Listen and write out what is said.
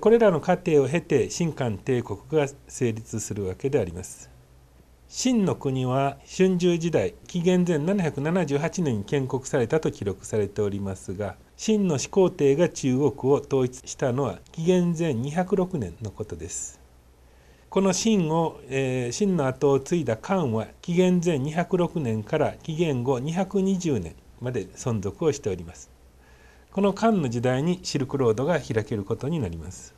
これらの過程を経て新韓帝国が成立するわけであります。秦の国は春秋時代紀元前778年に建国されたと記録されておりますが秦の始皇帝が中国を統一したのは紀元前206年のことです。この秦を、えー、秦の後を継いだ漢は紀元前206年から紀元後220年まで存続をしております。この漢の時代にシルクロードが開けることになります。